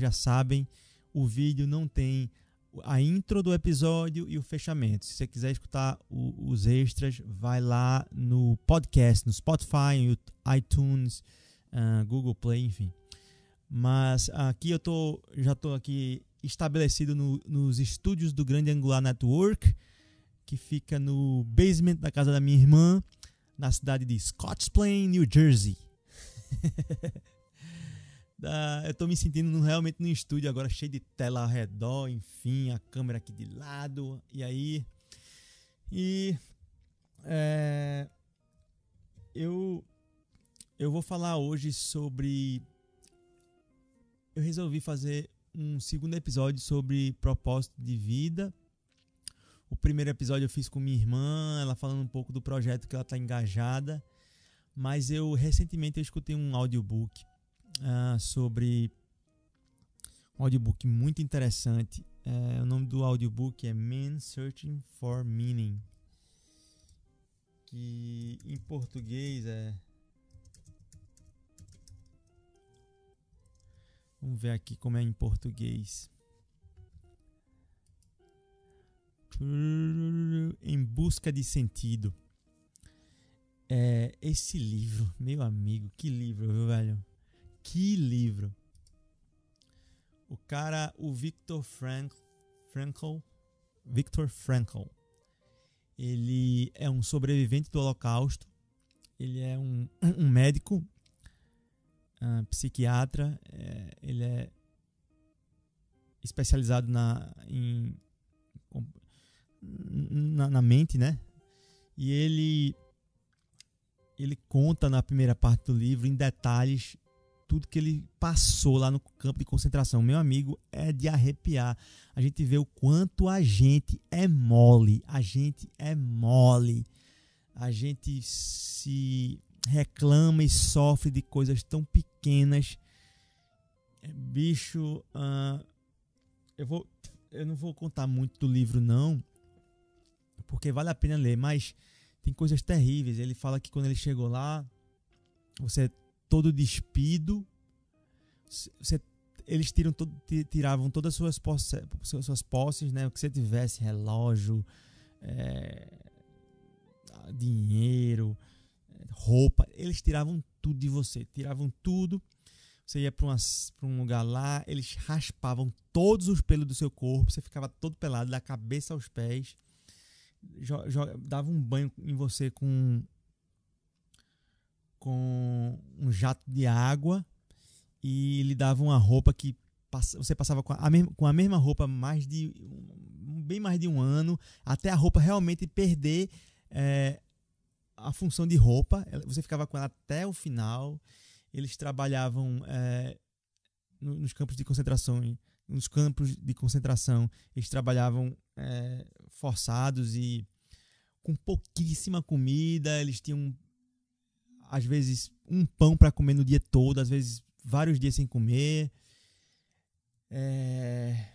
vocês já sabem, o vídeo não tem a intro do episódio e o fechamento. Se você quiser escutar o, os extras, vai lá no podcast, no Spotify, no iTunes, uh, Google Play, enfim. Mas aqui eu tô, já estou aqui estabelecido no, nos estúdios do Grande Angular Network, que fica no basement da casa da minha irmã, na cidade de Scotts Plain, New Jersey. eu tô me sentindo no, realmente no estúdio agora, cheio de tela ao redor, enfim, a câmera aqui de lado. E aí. E. É, eu. Eu vou falar hoje sobre. Eu resolvi fazer um segundo episódio sobre propósito de vida. O primeiro episódio eu fiz com minha irmã, ela falando um pouco do projeto que ela está engajada. Mas eu recentemente eu escutei um audiobook ah, sobre um audiobook muito interessante. É, o nome do audiobook é Men Searching for Meaning, que em português é. Vamos ver aqui como é em português. Em busca de sentido. É, esse livro, meu amigo, que livro, viu, velho? Que livro! O cara, o Victor Frank, Frankl, Victor Frankl, ele é um sobrevivente do Holocausto, ele é um, um médico, um ah, psiquiatra, é, ele é especializado na, em, na, na mente, né? E ele ele conta na primeira parte do livro em detalhes tudo que ele passou lá no campo de concentração, meu amigo, é de arrepiar. A gente vê o quanto a gente é mole, a gente é mole. A gente se reclama e sofre de coisas tão pequenas. Bicho, uh, eu vou eu não vou contar muito do livro não, porque vale a pena ler, mas tem coisas terríveis. Ele fala que quando ele chegou lá, você todo despido. Você, eles tiram todo, tiravam todas as suas, posse, suas posses, né? O que você tivesse, relógio, é, dinheiro, roupa. Eles tiravam tudo de você, tiravam tudo. Você ia para um lugar lá, eles raspavam todos os pelos do seu corpo, você ficava todo pelado, da cabeça aos pés. Jo, jo, dava um banho em você com com um jato de água e lhe dava uma roupa que você passava com a, mesma, com a mesma roupa mais de bem mais de um ano até a roupa realmente perder é, a função de roupa você ficava com ela até o final eles trabalhavam é, nos campos de concentração nos campos de concentração eles trabalhavam é, forçados e com pouquíssima comida eles tinham às vezes um pão para comer no dia todo, às vezes vários dias sem comer. É...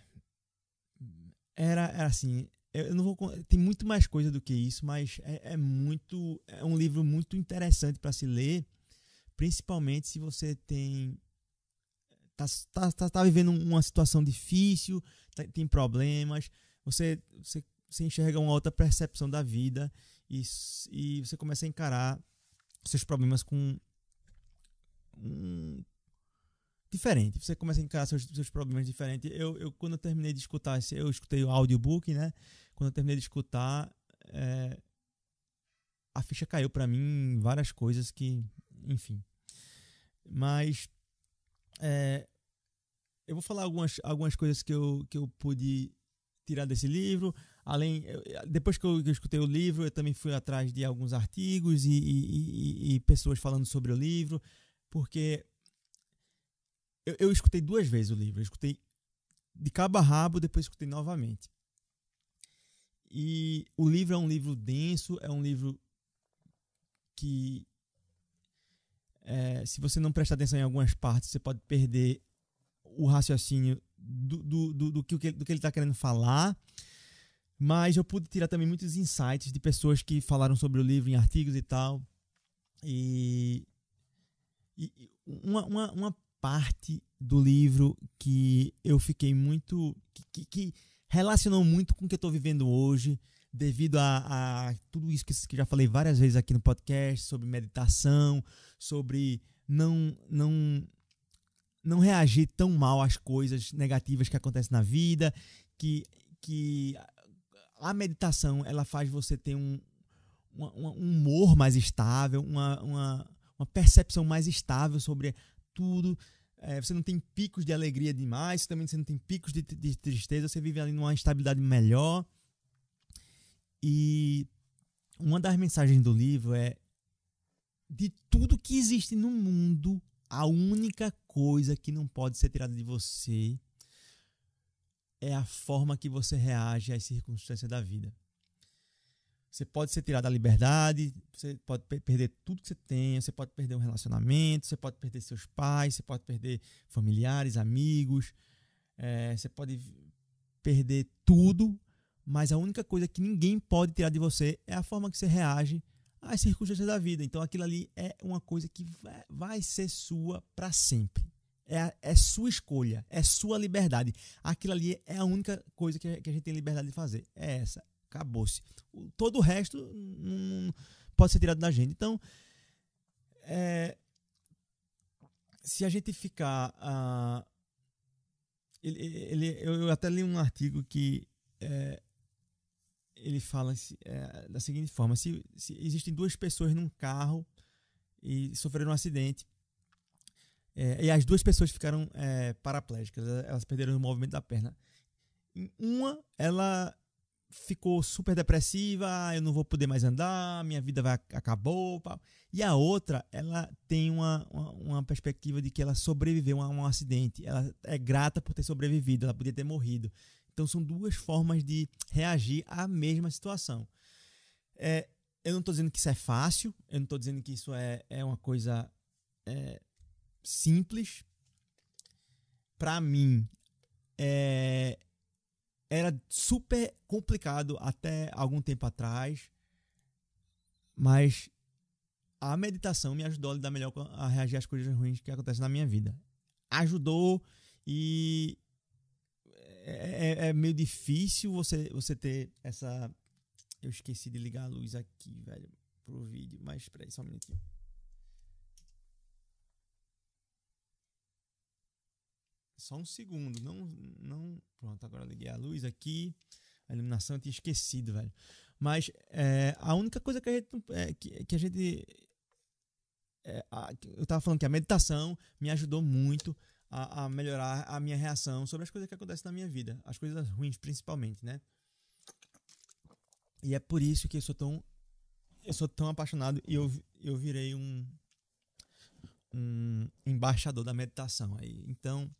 Era, era assim, eu não vou tem muito mais coisa do que isso, mas é, é muito é um livro muito interessante para se ler, principalmente se você tem tá, tá, tá, tá vivendo uma situação difícil, tá, tem problemas, você, você você enxerga uma outra percepção da vida e, e você começa a encarar seus problemas com um diferente. Você começa a encarar seus, seus problemas diferente. Eu, eu, quando eu terminei de escutar, eu escutei o audiobook, né? Quando eu terminei de escutar, é, a ficha caiu para mim várias coisas que, enfim. Mas é, eu vou falar algumas, algumas coisas que eu, que eu pude tirar desse livro, além depois que eu, que eu, escutei o livro, eu também fui atrás de alguns artigos e, e, e, e pessoas falando sobre o livro, porque eu, eu, escutei duas vezes o livro, eu escutei de cabo a rabo, depois escutei novamente. E o livro é um livro denso, é um livro que é, se você não prestar atenção em algumas partes, você pode perder o raciocínio do, do, do, do que, do que ele está querendo falar. Mas eu pude tirar também muitos insights de pessoas que falaram sobre o livro em artigos e tal. E, e uma, uma, uma, parte do livro que eu fiquei muito. que, que relacionou muito com o que eu estou vivendo hoje, devido a, a, tudo isso que, que já falei várias vezes aqui no podcast sobre meditação, sobre não. não não reagir tão mal às coisas negativas que acontecem na vida, que, que a meditação ela faz você ter um, um humor mais estável, uma, uma, uma, percepção mais estável sobre tudo. É, você não tem picos de alegria demais, também você não tem picos de, de tristeza, você vive ali numa estabilidade melhor. E uma das mensagens do livro é: de tudo que existe no mundo, a única coisa que não pode ser tirada de você é a forma que você reage às circunstâncias da vida. Você pode ser tirado da liberdade, você pode perder tudo que você tem, você pode perder um relacionamento, você pode perder seus pais, você pode perder familiares, amigos, é, você pode perder tudo, mas a única coisa que ninguém pode tirar de você é a forma que você reage às circunstâncias da vida. Então aquilo ali é uma coisa que vai ser sua para sempre. É, é sua escolha, é sua liberdade. Aquilo ali é a única coisa que, que a gente tem liberdade de fazer. É essa. Acabou-se. Todo o resto hum, pode ser tirado da gente. Então, é, se a gente ficar. Ah, ele, ele, eu até li um artigo que é, ele fala é, da seguinte forma: se, se, existem duas pessoas num carro e sofreram um acidente, é, e as duas pessoas ficaram é, paraplégicas, é, elas perderam o movimento da perna. Uma, ela ficou super depressiva, ah, eu não vou poder mais andar, minha vida vai, acabou. Pá. E a outra, ela tem uma, uma, uma, perspectiva de que ela sobreviveu a um acidente, ela é grata por ter sobrevivido, ela podia ter morrido. Então são duas formas de reagir à mesma situação. É, eu não estou dizendo que isso é fácil, eu não estou dizendo que isso é, é uma coisa é, simples. Para mim, é, era super complicado até algum tempo atrás, mas a meditação me ajudou a lidar melhor a reagir às coisas ruins que acontecem na minha vida. Ajudou e é, é, é, meio difícil você, você ter essa. Eu esqueci de ligar a luz aqui, velho, pro vídeo, mas peraí, só um minutinho. Só um segundo. Não, não. Pronto, agora liguei a luz aqui. A iluminação eu tinha esquecido, velho. Mas é, a única coisa que a gente. É, que, que, a gente. É, a, eu tava falando que a meditação me ajudou muito a, a, melhorar a minha reação sobre as coisas que acontecem na minha vida. As coisas ruins, principalmente, né? E é por isso que eu sou tão. Eu sou tão apaixonado e eu, eu virei um um embaixador da meditação. Aí, então,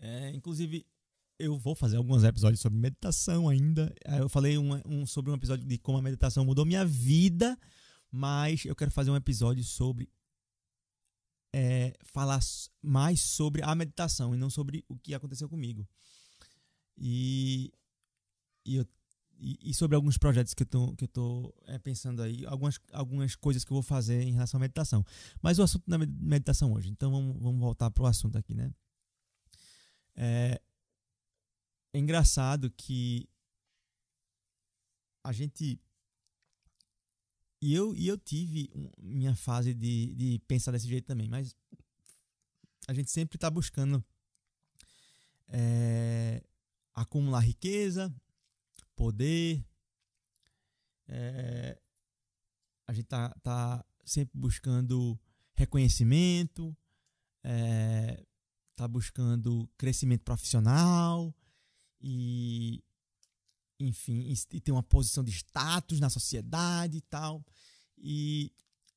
é, inclusive, eu vou fazer alguns episódios sobre meditação ainda. Eu falei um, um, sobre um episódio de como a meditação mudou minha vida, mas eu quero fazer um episódio sobre é, falar mais sobre a meditação e não sobre o que aconteceu comigo. E, e, eu, e, sobre alguns projetos que eu tô, que eu tô é, pensando aí, algumas, algumas coisas que eu vou fazer em relação à meditação. Mas o assunto da meditação hoje, então vamos, vamos voltar para o assunto aqui, né? É, é engraçado que a gente. E eu, e eu tive minha fase de, de pensar desse jeito também, mas a gente sempre está buscando é, acumular riqueza, poder. É, a gente está tá sempre buscando reconhecimento, é, está buscando crescimento profissional e enfim, e tem uma posição de status na sociedade e tal. E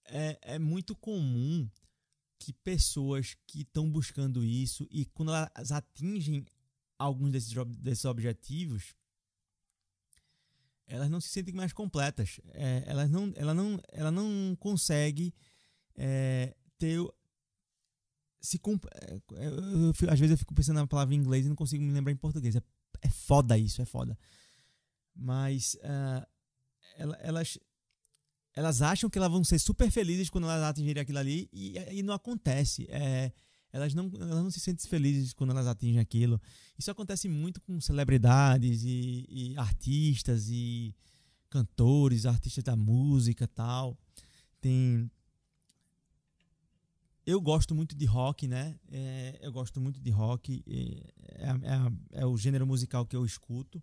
é, é muito comum que pessoas que estão buscando isso e quando elas atingem alguns desses, desses objetivos, elas não se sentem mais completas. É, elas não, ela, não, ela não consegue é, ter se comp... É, é, eu, às vezes eu fico pensando na palavra em inglês e não consigo me lembrar em português. É, é foda isso, é foda. Mas uh, elas, elas acham que elas vão ser super felizes quando elas atingirem aquilo ali e, e não acontece. É, elas, não, elas não se sentem felizes quando elas atingem aquilo. Isso acontece muito com celebridades e, e artistas e cantores, artistas da música tal. Tem eu gosto muito de rock, né? É, eu gosto muito de rock. É, é, é, é, o gênero musical que eu escuto.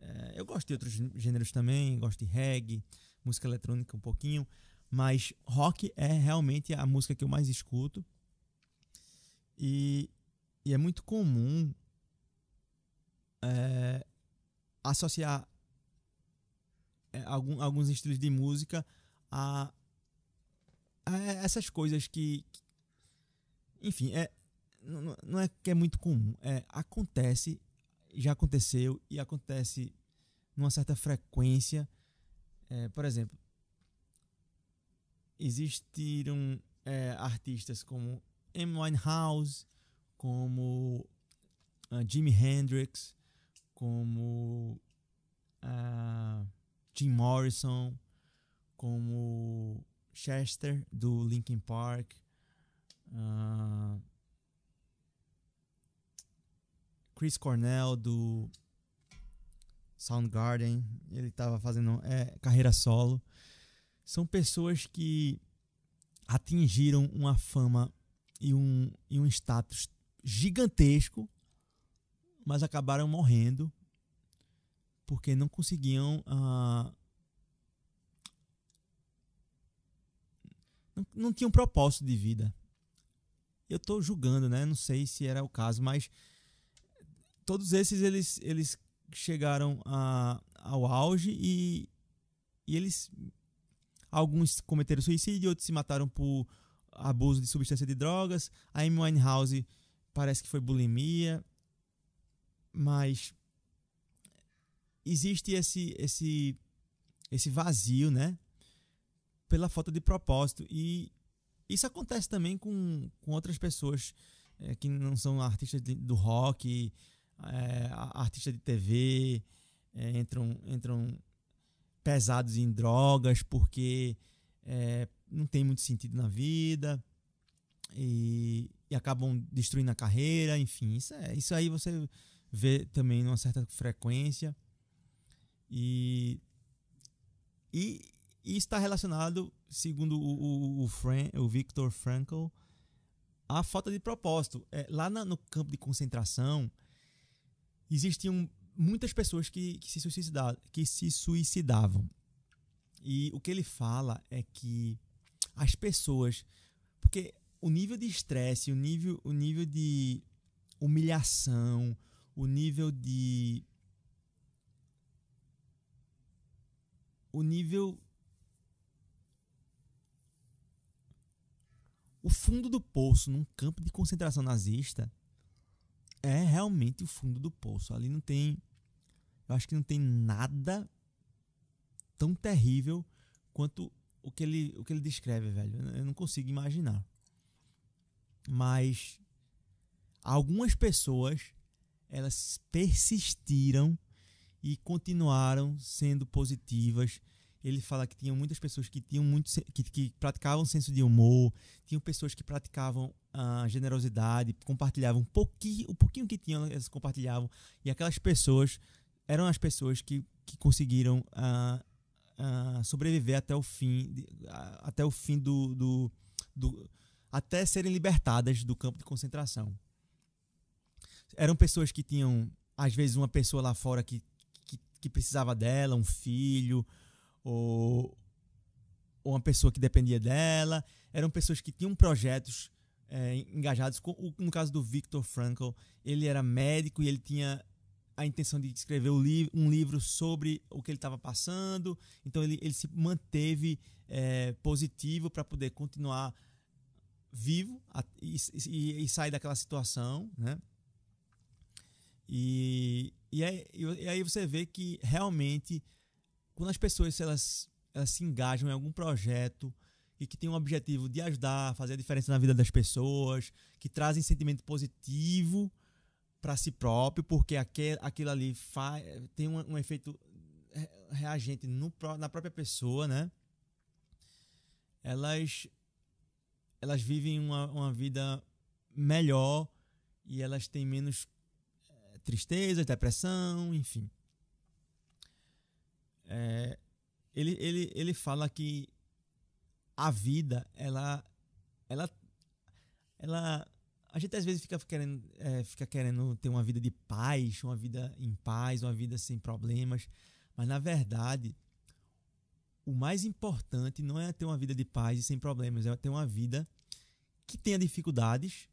É, eu gosto de outros gêneros também. Gosto de reggae, música eletrônica um pouquinho. Mas rock é realmente a música que eu mais escuto. E, e é muito comum é, associar algum, alguns estilos de música a essas coisas que, que enfim, é, não, não, é que é muito comum, é, acontece, já aconteceu e acontece numa certa frequência. É, por exemplo, existiram é, artistas como M. house como uh, Jimi Hendrix, como uh, Jim Morrison, como Chester do Linkin Park, uh, Chris Cornell do Soundgarden, ele estava fazendo é, carreira solo. São pessoas que atingiram uma fama e um, e um status gigantesco, mas acabaram morrendo porque não conseguiam uh, não, não tinha um propósito de vida. Eu estou julgando, né? Não sei se era o caso, mas todos esses eles, eles chegaram a, ao auge e, e eles alguns cometeram suicídio, outros se mataram por abuso de substância de drogas. A Amy Winehouse parece que foi bulimia, mas existe esse esse esse vazio, né? pela falta de propósito. E isso acontece também com, com outras pessoas é, que não são artistas de, do rock, é, artistas de TV, é, entram, entram pesados em drogas porque é, não tem muito sentido na vida e, e, acabam destruindo a carreira, enfim, isso, é, isso aí você vê também numa certa frequência. E, e e está relacionado, segundo o, o, o, Fran, o Victor Frankl, à falta de propósito. É, lá na, no campo de concentração, existiam muitas pessoas que, que, se suicidavam, que se suicidavam. E o que ele fala é que as pessoas. Porque o nível de estresse, o nível, o nível de humilhação, o nível de. O nível o fundo do poço num campo de concentração nazista é realmente o fundo do poço. Ali não tem. Eu acho que não tem nada tão terrível quanto o que ele, o que ele descreve, velho. Eu não consigo imaginar. Mas algumas pessoas elas persistiram e continuaram sendo positivas ele fala que tinham muitas pessoas que tinham muito que, que praticavam senso de humor, tinham pessoas que praticavam a ah, generosidade, compartilhavam um pouquinho, o pouquinho que tinham, eles compartilhavam, e aquelas pessoas eram as pessoas que, que conseguiram ah, ah, sobreviver até o fim, até o fim do, do, do até serem libertadas do campo de concentração. Eram pessoas que tinham às vezes uma pessoa lá fora que que, que precisava dela, um filho, ou, ou uma pessoa que dependia dela. Eram pessoas que tinham projetos é, engajados. No caso do Viktor Frankl, ele era médico e ele tinha a intenção de escrever um livro sobre o que ele estava passando. Então ele, ele se manteve é, positivo para poder continuar vivo e, e, e, sair daquela situação, né? E, e, aí, e aí você vê que realmente quando as pessoas elas, elas se engajam em algum projeto e que tem um objetivo de ajudar, fazer a diferença na vida das pessoas, que trazem sentimento positivo para si próprio, porque aquel, aquilo ali tem um, um efeito reagente no, na própria pessoa, né? Elas elas vivem uma, uma vida melhor e elas têm menos eh, tristeza, depressão, enfim é, ele, ele, ele fala que a vida, ela, ela, ela, a gente às vezes fica querendo, é, fica querendo ter uma vida de paz, uma vida em paz, uma vida sem problemas, mas na verdade o mais importante não é ter uma vida de paz e sem problemas, é ter uma vida que tenha dificuldades,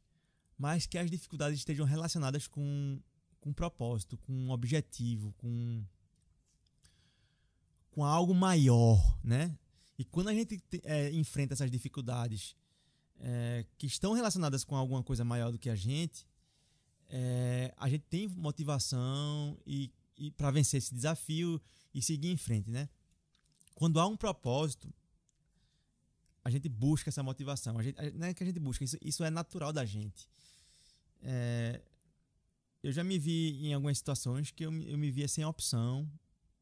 mas que as dificuldades estejam relacionadas com, com um propósito, com um objetivo, com com algo maior, né? E quando a gente é, enfrenta essas dificuldades é, que estão relacionadas com alguma coisa maior do que a gente, é, a gente tem motivação e, e para vencer esse desafio e seguir em frente, né? Quando há um propósito, a gente busca essa motivação. A gente, não é que a gente busca, isso, isso é natural da gente. É, eu já me vi em algumas situações que eu, eu me via sem opção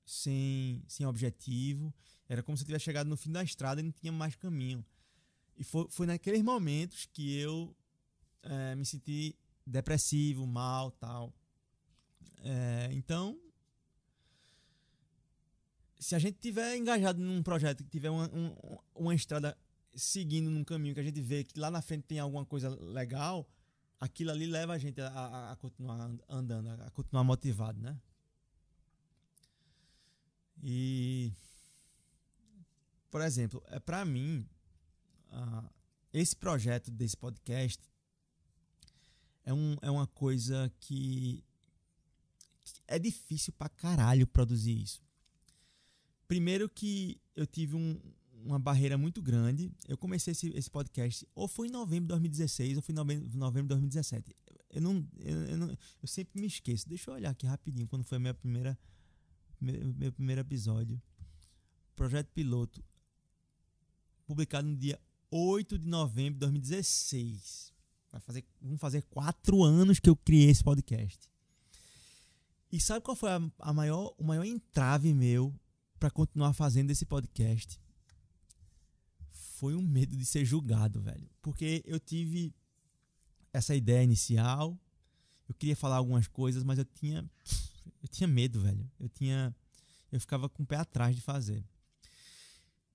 sem, sem objetivo. Era como se eu tivesse chegado no fim da estrada e não tinha mais caminho. E foi, foi naqueles momentos que eu é, me senti depressivo, mal, tal. É, então, se a gente tiver engajado num projeto que tiver uma, um, uma estrada seguindo num caminho que a gente vê que lá na frente tem alguma coisa legal, aquilo ali leva a gente a, a, a continuar andando, a continuar motivado, né? E, por exemplo, é para mim, uh, esse projeto desse podcast é, um, é uma coisa que, que é difícil pra caralho produzir isso. Primeiro que eu tive um, uma barreira muito grande. Eu comecei esse, esse, podcast ou foi em novembro de 2016 ou foi em novembro, novembro de 2017. Eu não eu, eu não eu, sempre me esqueço. Deixa eu olhar aqui rapidinho quando foi a minha primeira meu primeiro episódio. Projeto piloto. Publicado no dia 8 de novembro de 2016. Vai fazer, vão fazer quatro anos que eu criei esse podcast. E sabe qual foi a, a maior, o maior entrave meu para continuar fazendo esse podcast? Foi um medo de ser julgado, velho. Porque eu tive essa ideia inicial, eu queria falar algumas coisas, mas eu tinha eu tinha medo, velho. Eu tinha. Eu ficava com o pé atrás de fazer.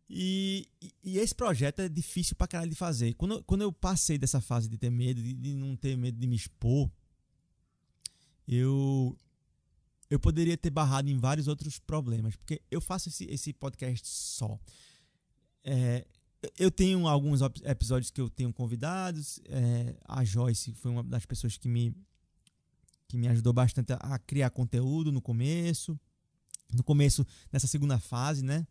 E, e, esse projeto é difícil pra caralho de fazer. Quando, eu, quando eu passei dessa fase de ter medo, de, de, não ter medo de me expor, eu. Eu poderia ter barrado em vários outros problemas, porque eu faço esse, esse podcast só. É, eu tenho alguns episódios que eu tenho convidados. É, a Joyce foi uma das pessoas que me que me ajudou bastante a criar conteúdo no começo, no começo nessa segunda fase, né?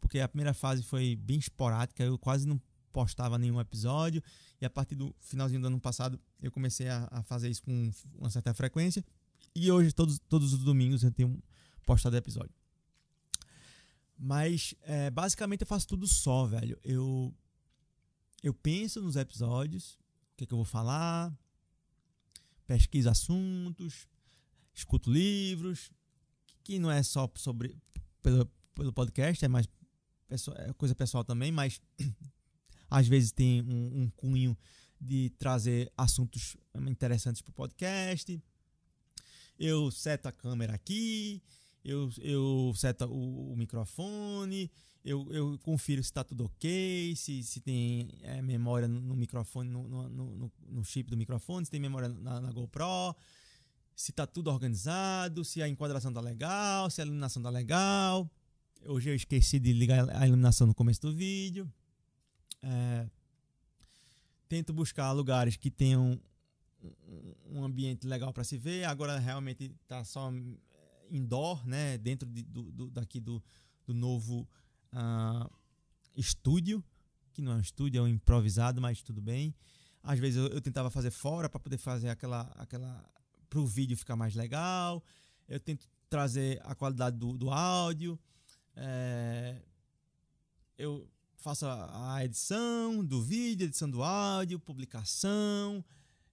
Porque a primeira fase foi bem esporádica, eu quase não postava nenhum episódio e a partir do finalzinho do ano passado eu comecei a, a fazer isso com uma certa frequência e hoje todos, todos os domingos eu tenho postado episódio. Mas é, basicamente eu faço tudo só, velho. Eu eu penso nos episódios, o que, é que eu vou falar, pesquiso assuntos, escuto livros, que não é só sobre pelo, pelo podcast, é mais é coisa pessoal também, mas às vezes tem um, um cunho de trazer assuntos interessantes para o podcast. Eu seto a câmera aqui, eu, eu seto o, o microfone, eu, eu confiro se está tudo ok, se, se tem é, memória no microfone, no, no, no, no, chip do microfone, se tem memória na, na GoPro, se está tudo organizado, se a enquadração está legal, se a iluminação está legal. Hoje eu esqueci de ligar a iluminação no começo do vídeo. É, tento buscar lugares que tenham um ambiente legal para se ver. Agora realmente está só indoor, né? Dentro de, do, do, daqui do, do novo uh, estúdio, que não é um estúdio, é um improvisado, mas tudo bem. Às vezes eu, eu tentava fazer fora para poder fazer aquela, aquela para o vídeo ficar mais legal. Eu tento trazer a qualidade do, do áudio. É, eu faço a, a, edição do vídeo, edição do áudio, publicação.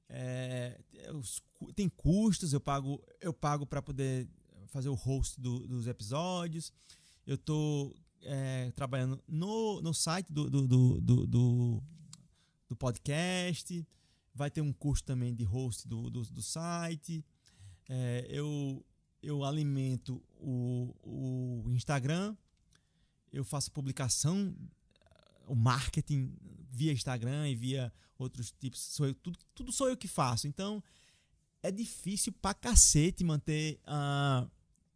É, tem custos, eu pago eu pago para poder fazer o host do, dos episódios. Eu estou é, trabalhando no, no site do do, do, do, do, podcast, vai ter um curso também de host do, do, do site. É, eu, eu alimento o, o Instagram, eu faço publicação, o marketing via Instagram e via outros tipos. Sou eu, tudo, tudo sou eu que faço. Então, é difícil pra cacete manter. Uh,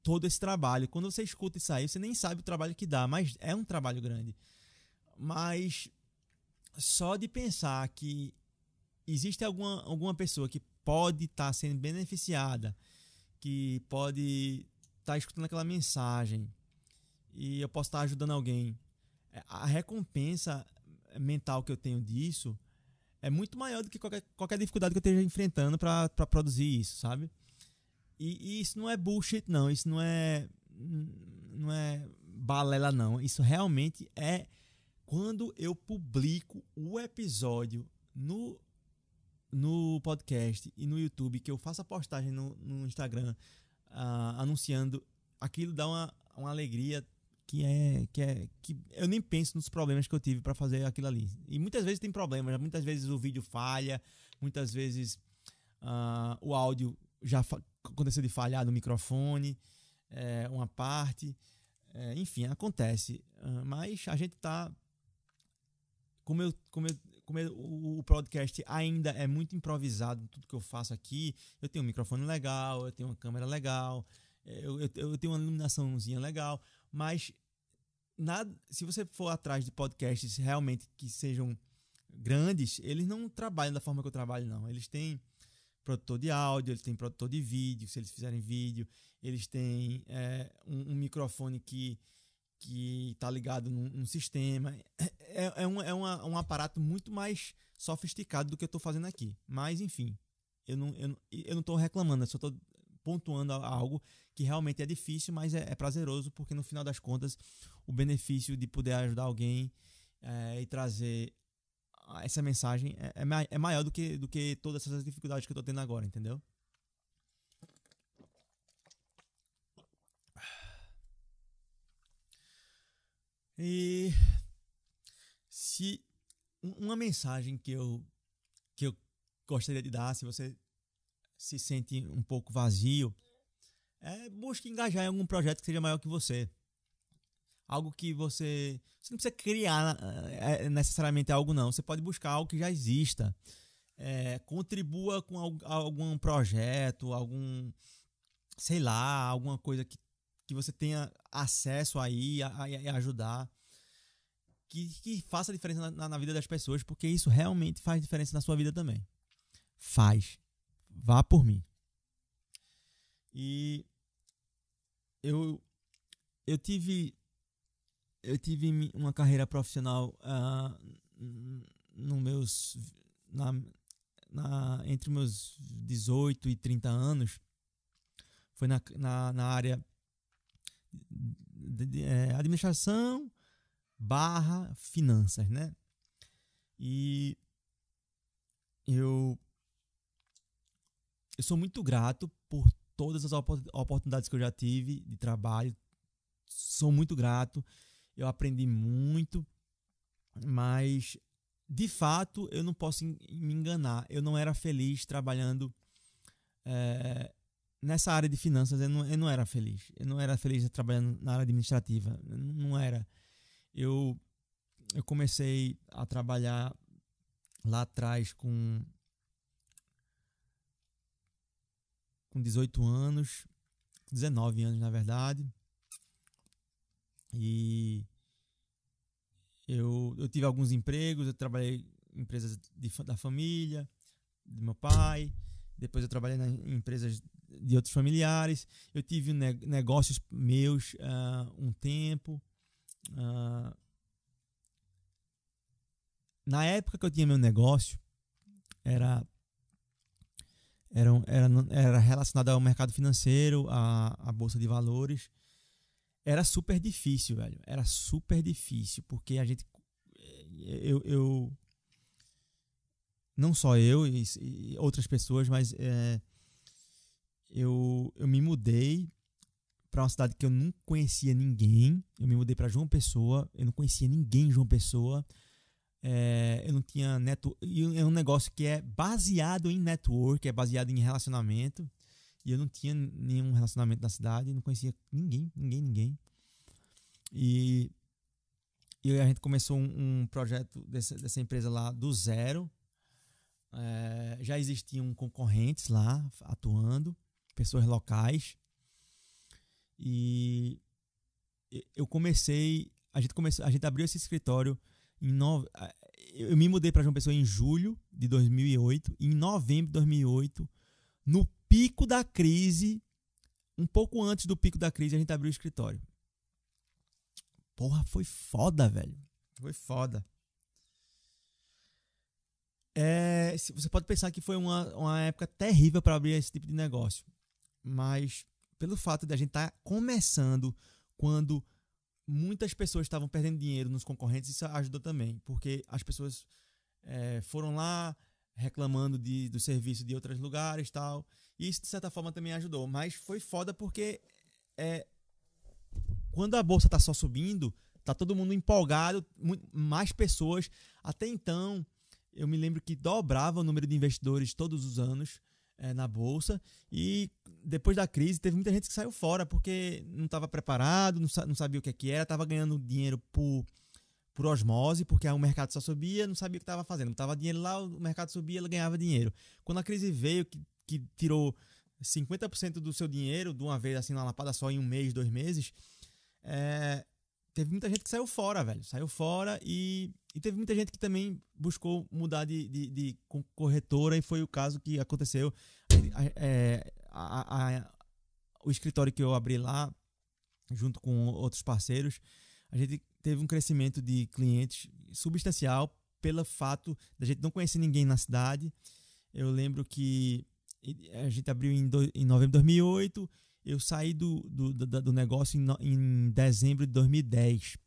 todo esse trabalho. Quando você escuta isso aí, você nem sabe o trabalho que dá, mas é um trabalho grande. Mas só de pensar que existe alguma, alguma pessoa que pode estar tá sendo beneficiada, que pode estar tá escutando aquela mensagem e eu posso estar tá ajudando alguém. É, a recompensa mental que eu tenho disso é muito maior do que qualquer, qualquer dificuldade que eu esteja enfrentando para produzir isso, sabe? E, e, isso não é bullshit, não. Isso não é. Não é balela, não. Isso realmente é quando eu publico o episódio no, no podcast e no YouTube, que eu faço a postagem no, no Instagram uh, anunciando, aquilo dá uma, uma alegria que é que é que eu nem penso nos problemas que eu tive para fazer aquilo ali. E muitas vezes tem problemas, muitas vezes o vídeo falha, muitas vezes uh, o áudio já aconteceu de falhar no microfone, é, uma parte, é, enfim, acontece. Mas a gente está, como eu, como eu, como eu, o podcast ainda é muito improvisado, tudo que eu faço aqui, eu tenho um microfone legal, eu tenho uma câmera legal, é, eu, eu, eu tenho uma iluminaçãozinha legal, mas nada, se você for atrás de podcasts realmente que sejam grandes, eles não trabalham da forma que eu trabalho, não. Eles têm produtor de áudio, eles têm produtor de vídeo, se eles fizerem vídeo, eles têm é, um, um, microfone que que está ligado num, num sistema. É, é, um, é uma, um aparato muito mais sofisticado do que eu estou fazendo aqui. Mas, enfim, eu não estou eu não, eu não reclamando, eu só estou pontuando algo que realmente é difícil, mas é, é, prazeroso, porque no final das contas o benefício de poder ajudar alguém é, e trazer essa mensagem é, é, é maior do que, do que todas essas dificuldades que eu tô tendo agora, entendeu? E se uma mensagem que eu que eu gostaria de dar, se você se sente um pouco vazio, é busque engajar em algum projeto que seja maior que você algo que você. Você não precisa criar eh, eh, necessariamente algo, não. Você pode buscar algo que já exista. É, contribua com algum projeto, algum. sei lá, alguma coisa que, que você tenha acesso aí a, ajudar. Que, que, faça diferença na, na vida das pessoas, porque isso realmente faz diferença na sua vida também. Faz. Vá por mim. E eu eu tive eu tive uma carreira profissional uh, no meus na, na, entre meus 18 e 30 anos foi na, na, na área de, de, é, administração barra finanças né e eu eu sou muito grato por todas as oportunidades que eu já tive de trabalho sou muito grato eu aprendi muito, mas de fato eu não posso me enganar. Eu não era feliz trabalhando é, nessa área de finanças. Eu não, eu não era feliz. Eu não era feliz trabalhando na área administrativa. Eu não era. Eu, eu comecei a trabalhar lá atrás com com 18 anos, 19 anos na verdade. E eu, eu tive alguns empregos, eu trabalhei em empresas de, da família, do meu pai, depois eu trabalhei na, em empresas de outros familiares, eu tive ne negócios meus uh, um tempo. Uh, na época que eu tinha meu negócio, era era, era, era relacionado ao mercado financeiro, à, à bolsa de valores. Era super difícil, velho. Era super difícil, porque a gente. Eh, eu. eu não só eu e, e outras pessoas, mas é, eu, eu me mudei para uma cidade que eu não conhecia ninguém. Eu me mudei para João Pessoa, eu não conhecia ninguém João Pessoa. É, eu não tinha neto. É um negócio que é baseado em network, é baseado em relacionamento. E eu não tinha nenhum relacionamento na cidade, não conhecia ninguém, ninguém, ninguém. E, e a gente começou um, um projeto dessa, dessa empresa lá do zero. É, já existiam concorrentes lá atuando, pessoas locais. E eu comecei, a gente começou, a gente abriu esse escritório em no, eu me mudei para João Pessoa em julho de 2008 e em novembro de 2008, no pico da crise, um pouco antes do pico da crise, a gente abriu o escritório. Porra, foi foda, velho. Foi foda. É, você pode pensar que foi uma, uma época terrível para abrir esse tipo de negócio. Mas pelo fato de a gente estar tá começando quando muitas pessoas estavam perdendo dinheiro nos concorrentes, isso ajudou também. Porque as pessoas é, foram lá, reclamando de, do serviço de outros lugares e tal. E isso, de certa forma, também ajudou. Mas foi foda porque é, quando a bolsa tá só subindo, tá todo mundo empolgado, mais pessoas. Até então, eu me lembro que dobrava o número de investidores todos os anos é, na bolsa. E depois da crise, teve muita gente que saiu fora porque não estava preparado, não, sa não, sabia o que, é que era, estava ganhando dinheiro por por osmose, porque o mercado só subia, não sabia o que estava fazendo. estava dinheiro lá, o mercado subia, ele ganhava dinheiro. Quando a crise veio, que, que tirou 50% do seu dinheiro de uma vez, assim, na lapada só em um mês, dois meses, é, teve muita gente que saiu fora, velho. Saiu fora e, e teve muita gente que também buscou mudar de, de, de corretora e foi o caso que aconteceu. É, a, a, o escritório que eu abri lá, junto com outros parceiros, a gente teve um crescimento de clientes substancial pelo fato da gente não conhecer ninguém na cidade. Eu lembro que a gente abriu em, do, em novembro de 2008, eu saí do, do, do negócio em, em dezembro de 2010.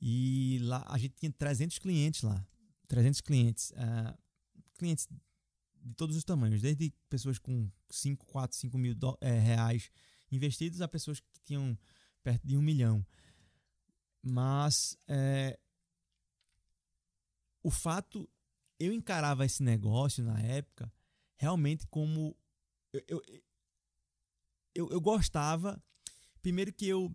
E lá a gente tinha 300 clientes lá. 300 clientes. Uh, clientes de todos os tamanhos, desde pessoas com 5, 4, 5 mil do, é, reais investidos a pessoas que tinham perto de um milhão. Mas é, o fato, eu encarava esse negócio na época realmente como. Eu, eu, eu, eu gostava. Primeiro que eu,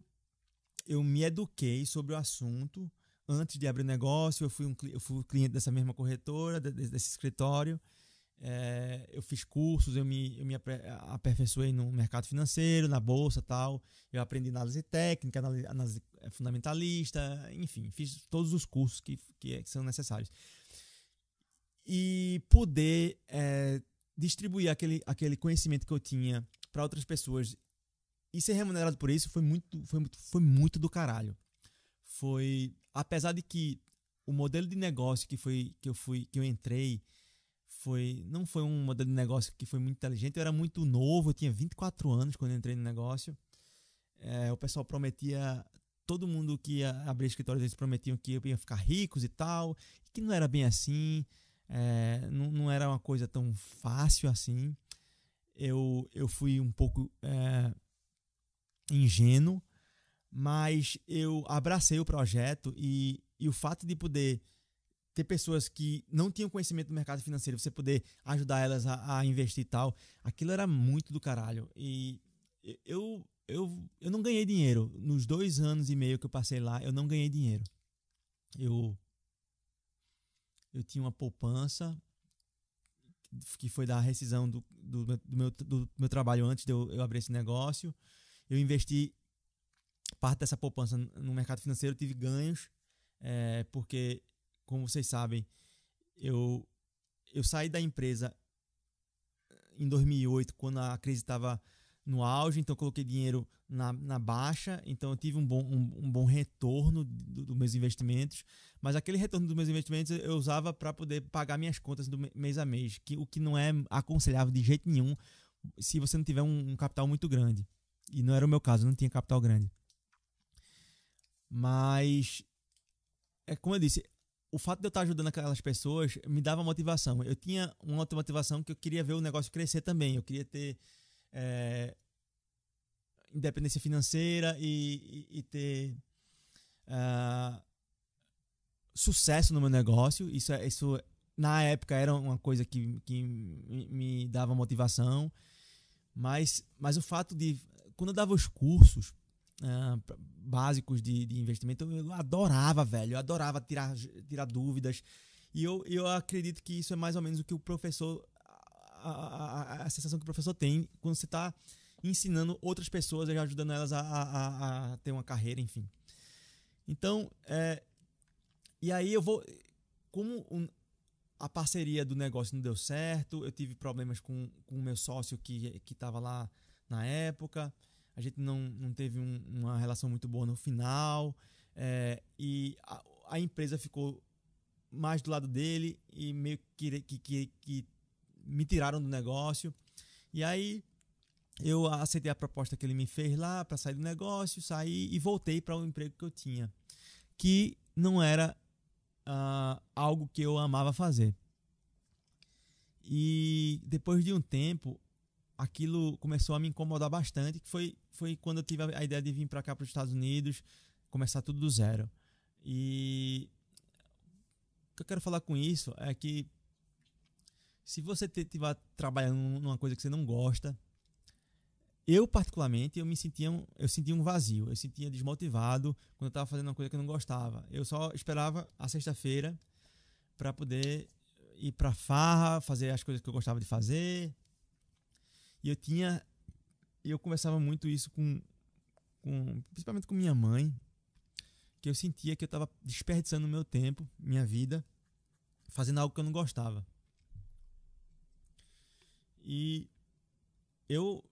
eu me eduquei sobre o assunto antes de abrir o negócio. Eu fui, um, eu fui cliente dessa mesma corretora, desse escritório. É, eu fiz cursos, eu me, eu me aperfeiçoei no mercado financeiro, na bolsa tal. Eu aprendi análise técnica, análise, é, fundamentalista, enfim, fiz todos os cursos que, que, é, que são necessários. E poder é, distribuir aquele, aquele conhecimento que eu tinha para outras pessoas e ser remunerado por isso foi muito, foi, muito, foi muito do caralho. Foi, apesar de que o modelo de negócio que, foi, que, eu, fui, que eu entrei foi não foi um modelo de negócio que foi muito inteligente. Eu era muito novo, eu tinha 24 anos quando entrei no negócio. É, o pessoal prometia, todo mundo que ia abrir escritório, eles prometiam que eu ia ficar ricos e tal, que não era bem assim, é, não, não, era uma coisa tão fácil assim. Eu, eu fui um pouco é, ingênuo, mas eu abracei o projeto e, e o fato de poder ter pessoas que não tinham conhecimento do mercado financeiro, você poder ajudar elas a, a investir e tal, aquilo era muito do caralho. E eu, eu, eu não ganhei dinheiro. Nos dois anos e meio que eu passei lá, eu não ganhei dinheiro. Eu, eu tinha uma poupança que foi da rescisão do, do, do meu, do meu trabalho antes de eu, eu abrir esse negócio. Eu investi parte dessa poupança no mercado financeiro, tive ganhos, é, porque como vocês sabem, eu, eu saí da empresa eh, em 2008, quando a crise estava no auge, então coloquei dinheiro na, na baixa, então eu tive um bom, um, um bom retorno dos do meus investimentos, mas aquele retorno dos meus investimentos eu usava para poder pagar minhas contas do mês a mês, que, o que não é aconselhável de jeito nenhum se você não tiver um, um capital muito grande. E não era o meu caso, eu não tinha capital grande. Mas, é como eu disse, o fato de eu estar ajudando aquelas pessoas me dava motivação. Eu tinha uma outra motivação que eu queria ver o negócio crescer também. Eu queria ter é, independência financeira e, e, e ter ah, sucesso no meu negócio. Isso, é, isso na época era uma coisa que, que me, me dava motivação. Mas, mas o fato de. Quando eu dava os cursos ah, básicos de, de investimento. Eu adorava, velho. Eu adorava tirar, tirar dúvidas. E eu, eu acredito que isso é mais ou menos o que o professor. A, a, a sensação que o professor tem quando você está ensinando outras pessoas e ajudando elas a, a, a, ter uma carreira, enfim. Então, é, e aí eu vou. Como um, a parceria do negócio não deu certo, eu tive problemas com, com o meu sócio que estava lá na época a gente não, não teve um, uma relação muito boa no final, é, e a, a, empresa ficou mais do lado dele e meio que, que, que, que me tiraram do negócio. E aí eu aceitei a proposta que ele me fez lá para sair do negócio, saí e voltei para o um emprego que eu tinha, que não era uh, algo que eu amava fazer. E depois de um tempo, aquilo começou a me incomodar bastante, que foi, foi quando eu tive a ideia de vir para cá, para os Estados Unidos, começar tudo do zero. E o que eu quero falar com isso é que se você estiver trabalhando numa coisa que você não gosta, eu particularmente eu me sentia um, eu sentia um vazio, eu sentia desmotivado quando eu estava fazendo uma coisa que eu não gostava. Eu só esperava a sexta-feira para poder ir para farra, fazer as coisas que eu gostava de fazer, e eu tinha. Eu conversava muito isso com, com. Principalmente com minha mãe. Que eu sentia que eu estava desperdiçando meu tempo, minha vida, fazendo algo que eu não gostava. E eu.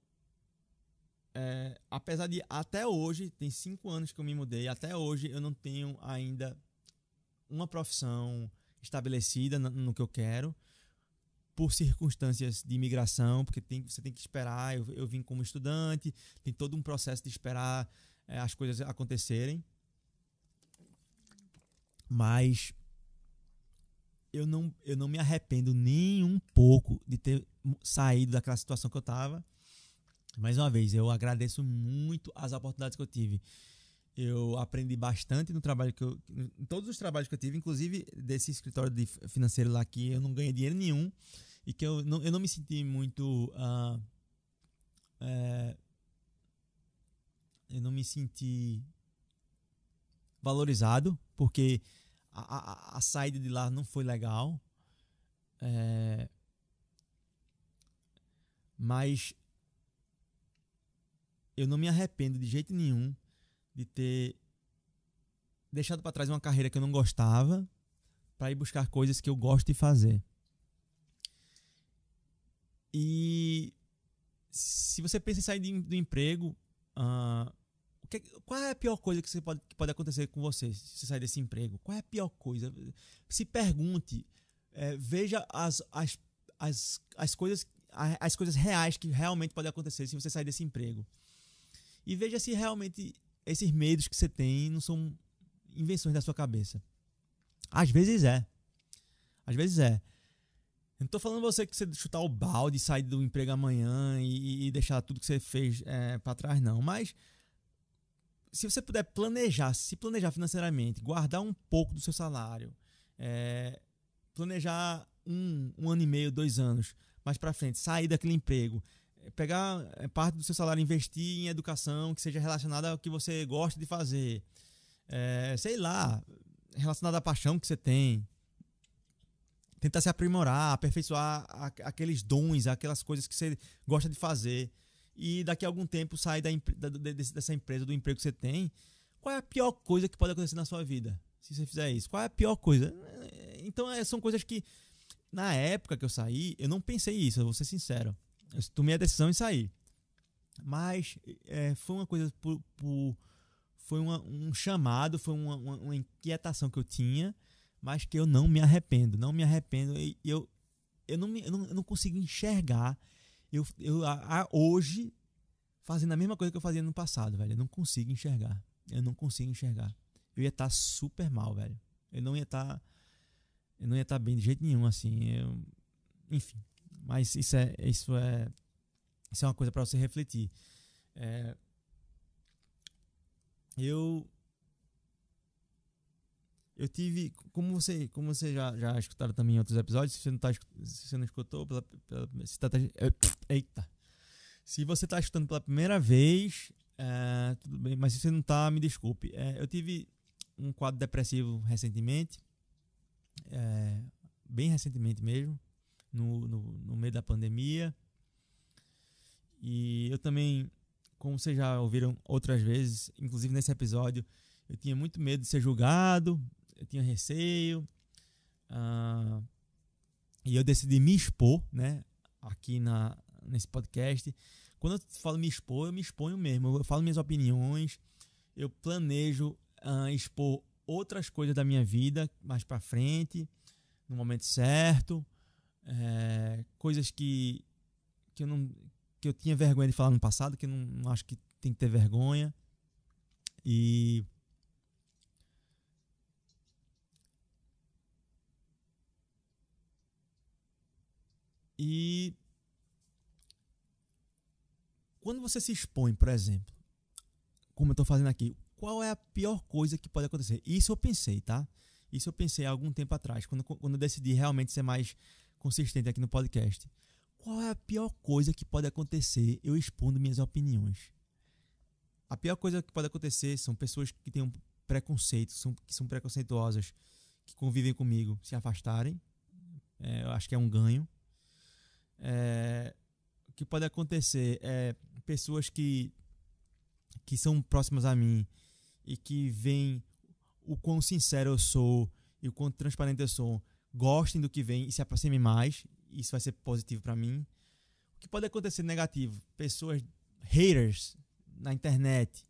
É, apesar de até hoje, tem cinco anos que eu me mudei, até hoje eu não tenho ainda uma profissão estabelecida no que eu quero por circunstâncias de imigração, porque tem, você tem que esperar. Eu, eu vim como estudante, tem todo um processo de esperar é, as coisas acontecerem. Mas eu não, eu não me arrependo nem um pouco de ter saído daquela situação que eu estava. Mais uma vez, eu agradeço muito as oportunidades que eu tive eu aprendi bastante no trabalho que eu. Em todos os trabalhos que eu tive, inclusive desse escritório de financeiro lá que eu não ganhei dinheiro nenhum e que eu não, eu não me senti muito. Uh, é, eu não me senti valorizado, porque a, a, a saída de lá não foi legal. É, mas eu não me arrependo de jeito nenhum de ter deixado para trás uma carreira que eu não gostava para ir buscar coisas que eu gosto de fazer. E se você pensa em sair de, do emprego, uh, que, qual é a pior coisa que, pode, que pode acontecer com você se você sair desse emprego? Qual é a pior coisa? Se pergunte, é, veja as, as, as, as, coisas, as coisas reais que realmente podem acontecer se você sair desse emprego. E veja se realmente esses medos que você tem não são invenções da sua cabeça. Às vezes é. Às vezes é. Eu não tô falando você que você chutar o balde, sair do emprego amanhã e, e deixar tudo que você fez é, para trás, não. Mas se você puder planejar, se planejar financeiramente, guardar um pouco do seu salário, é, planejar um, um ano e meio, dois anos mais para frente, sair daquele emprego pegar eh, parte do seu salário investir em educação que seja relacionada ao que você gosta de fazer. É, sei lá, relacionada à paixão que você tem. Tentar se aprimorar, aperfeiçoar aqueles dons, aquelas coisas que você gosta de fazer. E daqui a algum tempo sair da, da, dessa empresa, do emprego que você tem. Qual é a pior coisa que pode acontecer na sua vida? Se você fizer isso. Qual é a pior coisa? Eh, então, são coisas que na época que eu saí, eu não pensei isso, eu vou ser sincero. Eu tomei a decisão e sair. Mas é, foi uma coisa por, por foi uma, um chamado, foi uma, uma, uma, inquietação que eu tinha, mas que eu não me arrependo, não me arrependo. E eu, eu, não, me, eu, não, eu não consigo enxergar. Eu, eu a, a, hoje fazendo a mesma coisa que eu fazia no passado, velho. Eu não consigo enxergar. Eu não consigo enxergar. Eu ia estar tá super mal, velho. Eu não ia estar. Tá, eu não ia estar tá bem de jeito nenhum, assim. Eu, enfim. Mas isso é, isso é, isso é uma coisa para você refletir. É, eu eu tive como você como você já já escutaram também em outros episódios se você não tá, se você não escutou pela, pela se tá, tá é, eita se você está escutando pela primeira vez é, tudo bem mas se você não está me desculpe é, eu tive um quadro depressivo recentemente é, bem recentemente mesmo no, no, no meio da pandemia. E eu também, como vocês já ouviram outras vezes, inclusive nesse episódio, eu tinha muito medo de ser julgado, eu tinha receio. Uh, e eu decidi me expor, né, aqui na, nesse podcast. Quando eu falo me expor, eu me exponho mesmo. Eu falo minhas opiniões, eu planejo uh, expor outras coisas da minha vida mais para frente, no momento certo é, coisas que, que, eu não, que eu tinha vergonha de falar no passado, que eu não, não acho que tem que ter vergonha. E. E quando você se expõe, por exemplo, como eu estou fazendo aqui, qual é a pior coisa que pode acontecer? Isso eu pensei, tá? Isso eu pensei há algum tempo atrás, quando, quando eu decidi realmente ser mais consistente aqui no podcast. Qual é a pior coisa que pode acontecer eu expondo minhas opiniões? A pior coisa que pode acontecer são pessoas que têm um preconceito, são, que são preconceituosas, que convivem comigo, se afastarem. É, eu acho que é um ganho. É, o que pode acontecer é pessoas que, que são próximas a mim e que veem o quão sincero eu sou e o quão transparente eu sou gostem do que vem e se aproximem mais. Isso vai ser positivo para mim. O que pode acontecer negativo? Pessoas haters na internet,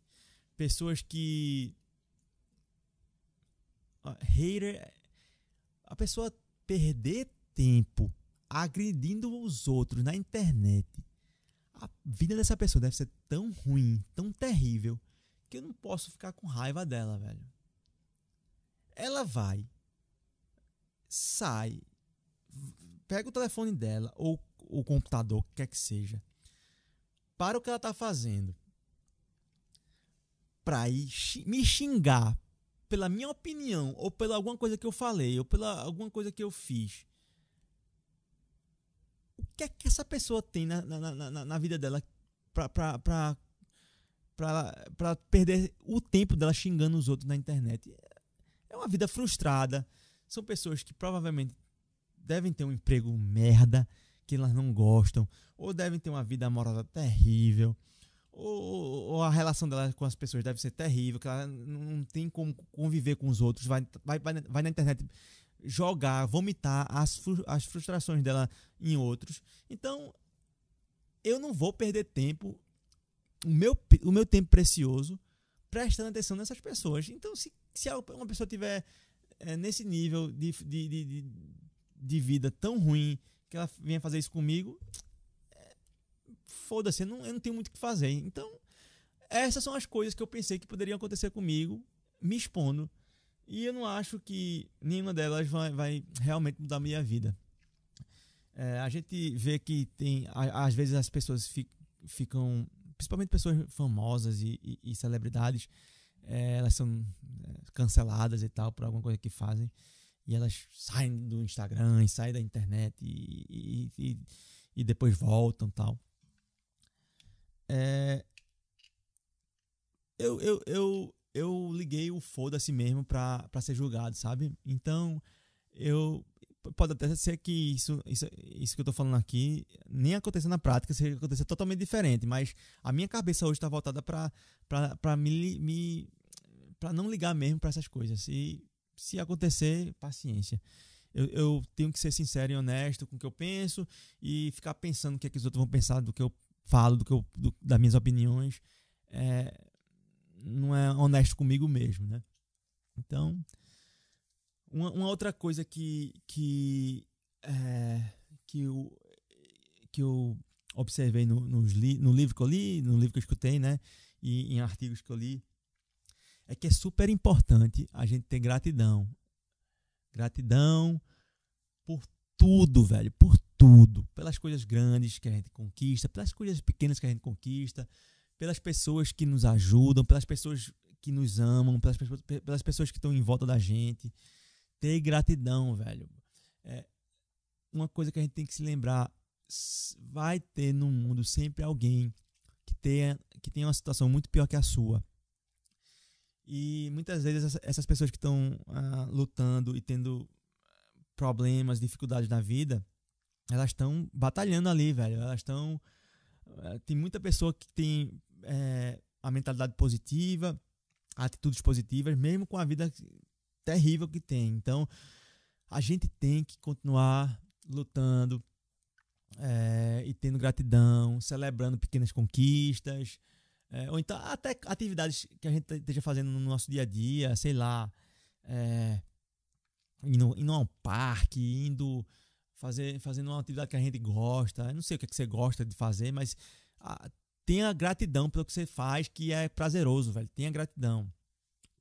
pessoas que hater a pessoa perder tempo agredindo os outros na internet. A vida dessa pessoa deve ser tão ruim, tão terrível, que eu não posso ficar com raiva dela, velho. Ela vai sai, pega o telefone dela ou o computador, o que quer que seja, para o que ela tá fazendo, para ir me xingar pela minha opinião ou pela alguma coisa que eu falei ou pela alguma coisa que eu fiz. O que é que essa pessoa tem na, na, na, na vida dela para pra perder o tempo dela xingando os outros na internet? É uma vida frustrada são pessoas que provavelmente devem ter um emprego merda que elas não gostam, ou devem ter uma vida amorosa terrível, ou, ou a relação dela com as pessoas deve ser terrível, que ela não tem como conviver com os outros, vai, vai, vai na internet jogar, vomitar as, as frustrações dela em outros. Então, eu não vou perder tempo, o meu, o meu tempo precioso, prestando atenção nessas pessoas. Então, se, se uma pessoa tiver é, nesse nível de, de, de, de, vida tão ruim que ela venha fazer isso comigo, é, foda-se, eu não, eu não tenho muito o que fazer. Então, essas são as coisas que eu pensei que poderiam acontecer comigo, me expondo. E eu não acho que nenhuma delas vai, vai realmente mudar a minha vida. É, a gente vê que tem. às vezes as pessoas ficam. Principalmente pessoas famosas e, e, e celebridades é, elas são é, canceladas e tal por alguma coisa que fazem. E elas saem do Instagram, e saem da internet e, e, e, e depois voltam tal. É, eu, eu, eu, eu liguei o foda-se mesmo pra, ser julgado, sabe? Então, eu. Pode até ser que isso, isso, isso que eu tô falando aqui nem aconteça na prática, seja acontecer totalmente diferente, mas a minha cabeça hoje tá voltada pra, para me, me, para não ligar mesmo para essas coisas. E se acontecer, paciência. Eu, eu, tenho que ser sincero e honesto com o que eu penso e ficar pensando o que, é que os outros vão pensar do que eu falo, do que eu, do, das minhas opiniões. É, não é honesto comigo mesmo, né? Então, uma, uma outra coisa que que é, que eu, que eu observei no, nos li, no livro que eu li, no livro que eu escutei, né? E em artigos que eu li, é que é super importante a gente ter gratidão. Gratidão por tudo, velho, por tudo. Pelas coisas grandes que a gente conquista, pelas coisas pequenas que a gente conquista, pelas pessoas que nos ajudam, pelas pessoas que nos amam, pelas, pelas pessoas que estão em volta da gente. Ter gratidão, velho. É uma coisa que a gente tem que se lembrar: vai ter no mundo sempre alguém que tenha, que tenha uma situação muito pior que a sua e muitas vezes essas pessoas que estão ah, lutando e tendo problemas, dificuldades na vida, elas estão batalhando ali, velho. Elas estão. Eh, tem muita pessoa que tem é, a mentalidade positiva, atitudes positivas, mesmo com a vida terrível que tem. Então, a gente tem que continuar lutando é, e tendo gratidão, celebrando pequenas conquistas. É, ou então até atividades que a gente esteja fazendo no nosso dia a dia, sei lá, é, indo, indo a um parque, indo fazer, fazendo uma atividade que a gente gosta. Eu não sei o que, é que você gosta de fazer, mas a, tenha gratidão pelo que você faz, que é prazeroso, velho. Tenha gratidão.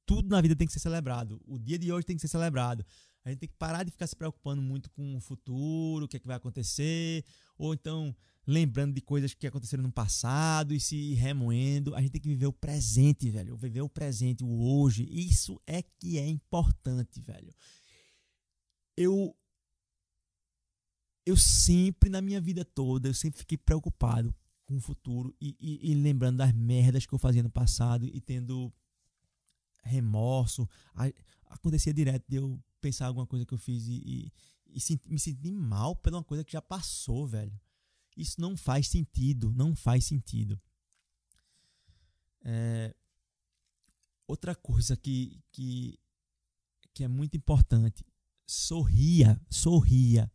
Tudo na vida tem que ser celebrado. O dia de hoje tem que ser celebrado. A gente tem que parar de ficar se preocupando muito com o futuro, o que é que vai acontecer, ou então lembrando de coisas que aconteceram no passado e se remoendo. A gente tem que viver o presente, velho. Viver o presente, o hoje. Isso é que é importante, velho. Eu eu sempre, na minha vida toda, eu sempre fiquei preocupado com o futuro e, e, e lembrando das merdas que eu fazia no passado e tendo remorso. A, acontecia direto de eu pensar alguma coisa que eu fiz e, e, e me sentir mal pela uma coisa que já passou, velho. Isso não faz sentido, não faz sentido. É, outra coisa que, que, que é muito importante, sorria, sorria.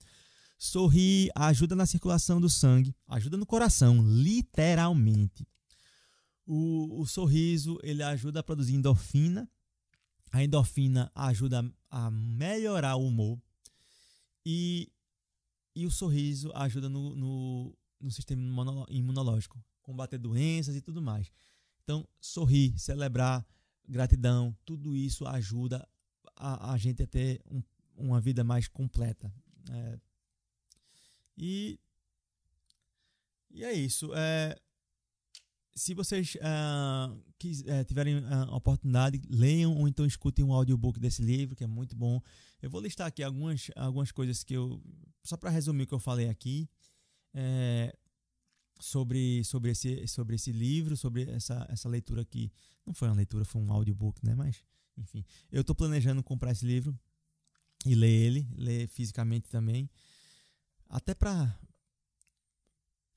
Sorri ajuda na circulação do sangue, ajuda no coração, literalmente. O, o sorriso ele ajuda a produzir endorfina. A endorfina ajuda a melhorar o humor e, e o sorriso ajuda no, no, no sistema imunológico, combater doenças e tudo mais. Então, sorrir, celebrar, gratidão, tudo isso ajuda a, a gente a ter um, uma vida mais completa. É, e, e é isso. É, se vocês uh, quis, uh, tiverem a ah, oportunidade, leiam ou então escutem um audiobook desse livro, que é muito bom. Eu vou listar aqui algumas, algumas coisas que eu. Só para resumir o que eu falei aqui é, sobre, sobre, esse, sobre esse livro, sobre essa, essa leitura aqui. Não foi uma leitura, foi um audiobook, né? Mas, enfim. Eu estou planejando comprar esse livro e ler ele, ler fisicamente também. Até para.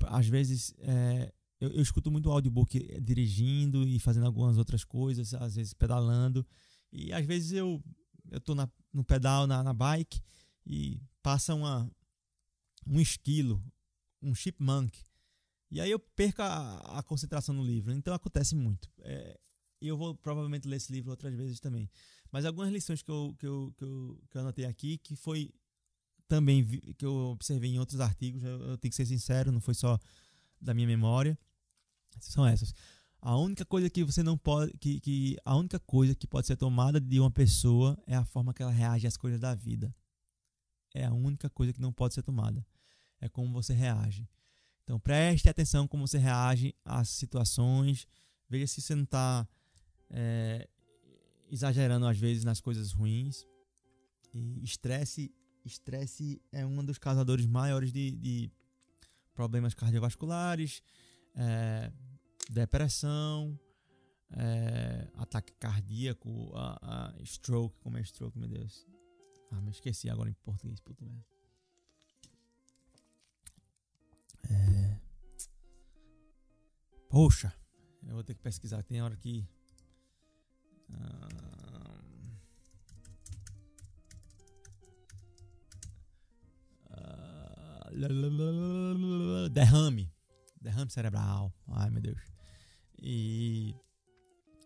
Às vezes. É, eu, eu escuto muito audiobook eh, dirigindo e fazendo algumas outras coisas, às vezes pedalando. E às vezes eu, eu no pedal, na, na bike, e passa uma, um esquilo, um chipmunk. E aí eu perco a, a concentração no livro. Então acontece muito. É, eu vou provavelmente ler esse livro outras vezes também. Mas algumas lições que eu, que eu, que eu, que eu anotei aqui, que foi também vi, que eu observei em outros artigos, eu, eu, tenho que ser sincero, não foi só da minha memória são essas. A única coisa que você não pode. Que, que, a única coisa que pode ser tomada de uma pessoa é a forma que ela reage às coisas da vida. É a única coisa que não pode ser tomada. É como você reage. Então preste atenção como você reage às situações. Veja se você não está é, exagerando às vezes nas coisas ruins. E estresse, estresse é um dos causadores maiores de, de problemas cardiovasculares é, depressão, é, ataque cardíaco, a, a stroke, como é stroke, meu Deus. Ah, me esqueci agora em português, puta merda. É... Poxa, eu vou ter que pesquisar. Tem hora que. Uh... Derrame derrame cerebral. Ai, meu Deus. E.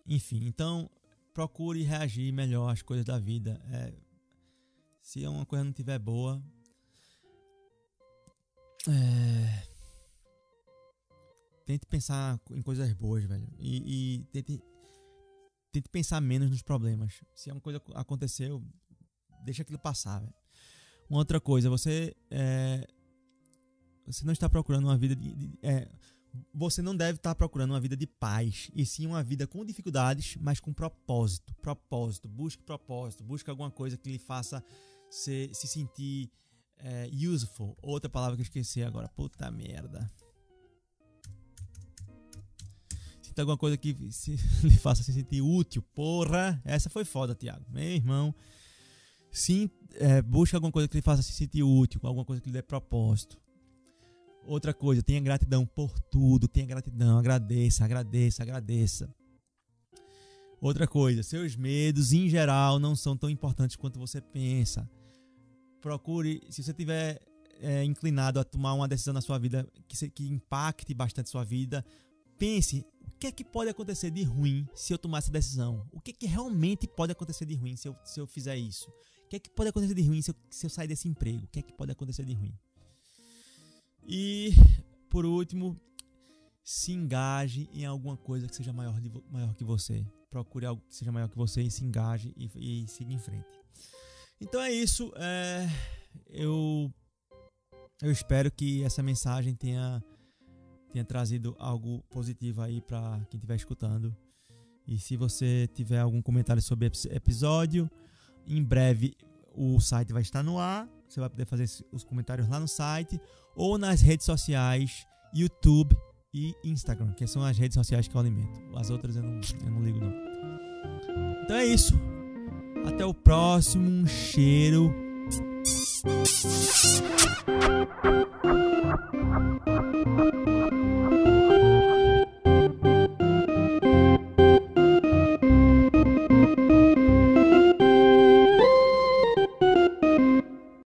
Enfim, então procure reagir melhor às coisas da vida. É, se uma coisa não tiver boa. É, tente pensar em coisas boas, velho. E, e tente, tente pensar menos nos problemas. Se uma coisa aconteceu, deixa aquilo passar, velho. Uma outra coisa, você é, você não está procurando uma vida de. de é, você não deve estar procurando uma vida de paz, e sim uma vida com dificuldades, mas com propósito. Propósito, busque propósito, busque alguma coisa que lhe faça se, se sentir é, useful. Outra palavra que eu esqueci agora. Puta merda. Sinta alguma coisa que se, lhe faça se sentir útil. Porra! Essa foi foda, Tiago. Meu irmão. Sim, é, busque alguma coisa que lhe faça se sentir útil, alguma coisa que lhe dê propósito. Outra coisa, tenha gratidão por tudo, tenha gratidão, agradeça, agradeça, agradeça. Outra coisa, seus medos em geral não são tão importantes quanto você pensa. Procure, se você tiver é, inclinado a tomar uma decisão na sua vida que, se, que impacte bastante sua vida, pense o que é que pode acontecer de ruim se eu tomar essa decisão? O que é que realmente pode acontecer de ruim se eu, se eu fizer isso? O que é que pode acontecer de ruim se eu, se eu sair desse emprego? O que é que pode acontecer de ruim? E, por último, se engaje em alguma coisa que seja maior, de, maior que você. Procure algo que seja maior que você e se engaje e, e siga em frente. Então é isso. É, eu, eu espero que essa mensagem tenha, tenha trazido algo positivo aí para quem estiver escutando. E se você tiver algum comentário sobre esse episódio, em breve o site vai estar no ar você vai poder fazer os comentários lá no site ou nas redes sociais, YouTube e Instagram, que são as redes sociais que eu alimento. As outras eu não, eu não ligo, não. Então é isso. Até o próximo. Um cheiro.